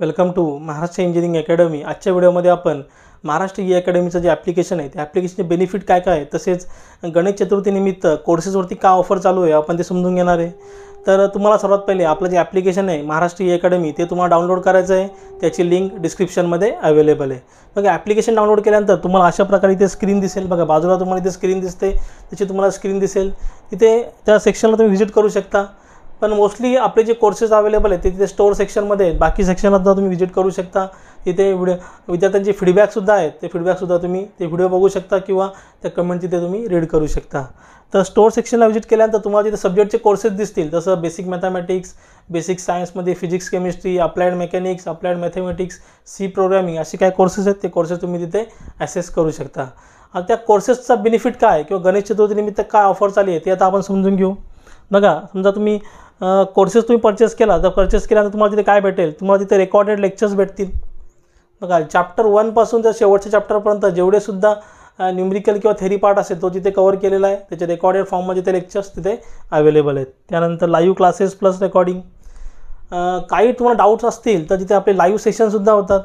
welcome to Maharashtra engineering academy आजच्या व्हिडिओमध्ये आपण महाराष्ट्र ई e अकॅडमीचं जे ॲप्लिकेशन आहे त्या ॲप्लिकेशनचे बेनिफिट काय काय तसेच गणेश चतुर्थीनिमित्त कोर्सेसवरती का ऑफर चालू आहे आपण ते समजून घेणार आहे तर तुम्हाला सर्वात पहिले आपलं जे ॲप्लिकेशन आहे महाराष्ट्र ई e अकॅडमी ते तुम्हाला डाउनलोड करायचं आहे त्याची लिंक डिस्क्रिप्शनमध्ये अवेलेबल आहे बघा ॲप्लिकेशन डाउनलोड केल्यानंतर तुम्हाला अशा प्रकारे इथे स्क्रीन दिसेल बघा बाजूला तुम्हाला इथे स्क्रीन दिसते त्याची तुम्हाला स्क्रीन दिसेल तिथे त्या सेक्शनला तुम्ही व्हिजिट करू शकता पण मोस्टली आपले जे कोर्सेस अवेलेबल आहेत ते तिथे स्टोअर सेक्शनमध्ये आहेत बाकी सेक्शनात तुम्ही व्हिजिट करू शकता तिथे व्हिडिओ विद्यार्थ्यांचे फीडबॅकसुद्धा आहेत ते फीडबॅकसुद्धा तुम्ही ते व्हिडिओ बघू शकता किंवा त्या कमेंट तिथे तुम्ही रीड करू शकता तर स्टोअर सेक्शनला व्हिजिट केल्यानंतर तुम्हाला तिथे सब्जेक्टचे कोर्सेस दिसतील जसं बेसिक मॅथमॅटिक्स बेसिक सायन्समध्ये physics chemistry applied mechanics applied mathematics C programming असे काय कोर्सेस आहेत ते कोर्सेस तुम्ही तिथे ॲसेस करू शकता आणि त्या कोर्सेसचा बेनिफिट काय किंवा गणेश चतुर्थीनिमित्त काय ऑफर चालली आहे ते आता आपण समजून घेऊ बघा समजा तुम्ही कोर्सेस तुम्ही परचेस केला तर परचेस केल्यानंतर तुम्हाला तिथे काय भेटेल तुम्हाला तिथे रेकॉर्डेड लेक्चर्स भेटतील बघा चॅप्टर वनपासून तर शेवटच्या चॅप्टरपर्यंत जेवढेसुद्धा न्यूमरिकल किंवा थेरी पार्ट असेल तो तिथे कवर केलेला आहे त्याचे रेकॉर्डेड फॉर्ममध्ये ते लेक्चर्स तिथे अवेलेबल आहेत त्यानंतर लाईव्ह क्लासेस प्लस रेकॉर्डिंग काही तुम्हाला डाऊट्स असतील तर तिथे आपले लाईव्ह सेशनसुद्धा होतात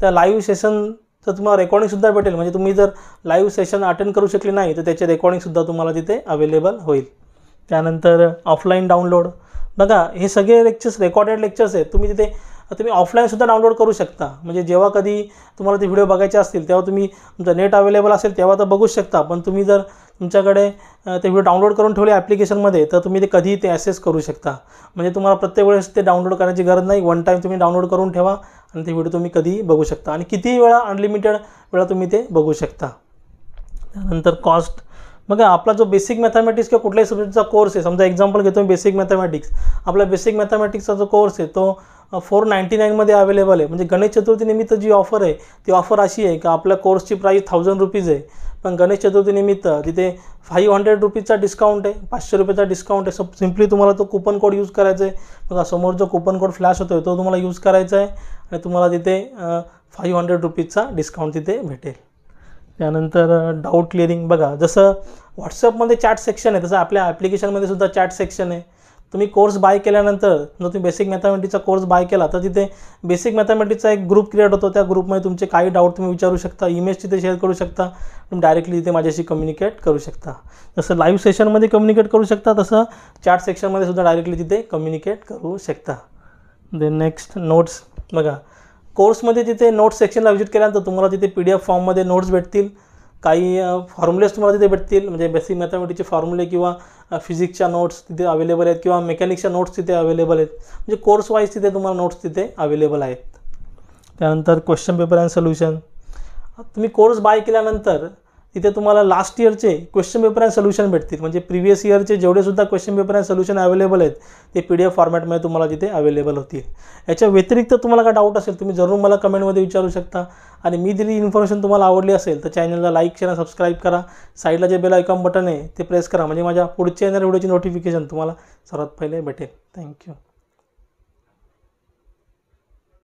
त्या लाईव्ह सेशन तर तुम्हाला रेकॉर्डिंगसुद्धा भेटेल म्हणजे तुम्ही जर लाईव्ह सेशन अटेंड करू शकले नाही तर त्याचे रेकॉर्डिंगसुद्धा तुम्हाला तिथे अवेलेबल होईल त्यानंतर ऑफलाईन डाउनलोड बघा हे सगळे लेक्चर्स रेकॉर्डेड लेक्चर्स आहेत तुम्ही तिथे तुम्ही ऑफलाईनसुद्धा डाउनलोड करू शकता म्हणजे जेव्हा कधी तुम्हाला ते व्हिडिओ बघायचे असतील तेव्हा तुम्ही तुमचं नेट अवेलेबल असेल तेव्हा तर बघू शकता पण तुम्ही जर तुमच्याकडे ते व्हिडिओ डाउनलोड करून ठेवले ॲप्लिकेशनमध्ये तर तुम्ही ते कधीही ते ॲसेस करू शकता म्हणजे तुम्हाला प्रत्येक वेळेस ते डाउनलोड करण्याची गरज नाही वन टाईम तुम्ही डाउनलोड करून ठेवा आणि ते व्हिडिओ तुम्ही कधीही बघू शकता आणि कितीही वेळा अनलिमिटेड वेळा तुम्ही ते बघू शकता त्यानंतर कॉस्ट मग आपला जो बेसिक मॅथमॅटिक्स किंवा कुठल्याही सब्जेक्टचा कोर्स आहे समजा एक्झाम्पल घेतो मी बेसिक मॅथमॅटिक्स आपला बेसिक मॅथमॅटिक्सचा जो कोर्स आहे तो फोर नाईन्टी नाईनमध्ये अवेलेबल आहे म्हणजे गणेश चतुर्थी निमित्त जी ऑफर आहे ती ऑफर अशी आहे की आपल्या कोर्सची प्राईस थाउजंड रुपीज आहे पण गणेश चतुर्थीनिमित्त तिथे फाईव्ह हंड्रेड रुपीजचा डिस्काउंट आहे पाचशे रुपयाचा डिस्काउंट आहे सब सिम्पली तुम्हाला तो कुपन कोड यूज करायचा आहे बघा समोर जो कुपन कोड फ्लॅश होतो तो तुम्हाला यूज करायचा आहे आणि तुम्हाला तिथे फाईव्ह हंड्रेड रुपीजचा डिस्काउंट तिथे भेटेल त्यानंतर डाऊट क्लिअरिंग बघा जसं व्हॉट्सअपमध्ये चॅट सेक्शन आहे तसं आपल्या ॲप्लिकेशनमध्ये सुद्धा चॅट सेक्शन आहे तुम्ही कोर्स बाय केल्यानंतर जर तुम्ही बेसिक मॅथमॅटिक्सचा कोर्स बाय केला तर तिथे बेसिक मॅथमॅटिक्सचा एक ग्रुप क्रिएट होतो त्या ग्रुपमध्ये तुमचे काही डाऊट तुम्ही विचारू शकता इमेज तिथे शेअर करू शकता तुम्ही डायरेक्टली तिथे माझ्याशी कम्युनिकेट करू शकता जसं लाईव्ह सेशनमध्ये कम्युनिकेट करू शकता तसं चॅट सेक्शनमध्ये सुद्धा डायरेक्टली तिथे कम्युनिकेट करू शकता देन नेक्स्ट नोट्स बघा कोर्समध्ये तिथे नोट्स सेक्शनला व्हिजिट केल्यानंतर तुम्हाला तिथे पी डी एफ फॉर्ममध्ये नोट्स भेटतील काही फॉर्म्युलेस तुम्हाला तिथे भेटतील म्हणजे बेसिक मॅथमॅटिकचे फॉर्म्युले किंवा फिजिक्सच्या नोट्स तिथे अवेलेबल आहेत किंवा मेकॅनिक्सच्या नोट्स तिथे अवेलेबल आहेत म्हणजे कोर्स वाईज तिथे तुम्हाला नोट्स तिथे अवेलेबल आहेत त्यानंतर क्वेश्चन पेपर अँड सोल्युशन तुम्ही कोर्स बाय केल्यानंतर तिथे तुम्हाला लास्ट इयरचे क्वेश्चन पेपर अँड सोल्युशन भेटतील म्हणजे प्रिवियस इयरचे जेवढेसुद्धा question paper and solution available आहेत ते पी डी एफ फॉर्मॅटमध्ये तुम्हाला तिथे अवेलेबल होतील याच्या व्यतिरिक्त तुम्हाला काय डाऊट असेल तुम्ही जरूर मला कमेंटमध्ये विचारू शकता आणि मी दिलेली इन्फॉर्मेशन तुम्हाला आवडली असेल तर चॅनलला लाईक करा सबस्क्राईब करा साईडला जे बेल आयकॉन बटन आहे ते प्रेस करा म्हणजे माझ्या पुढच्या येणाऱ्या व्हिडिओची नोटिफिकेशन तुम्हाला सर्वात पहिले भेटेल थँक्यू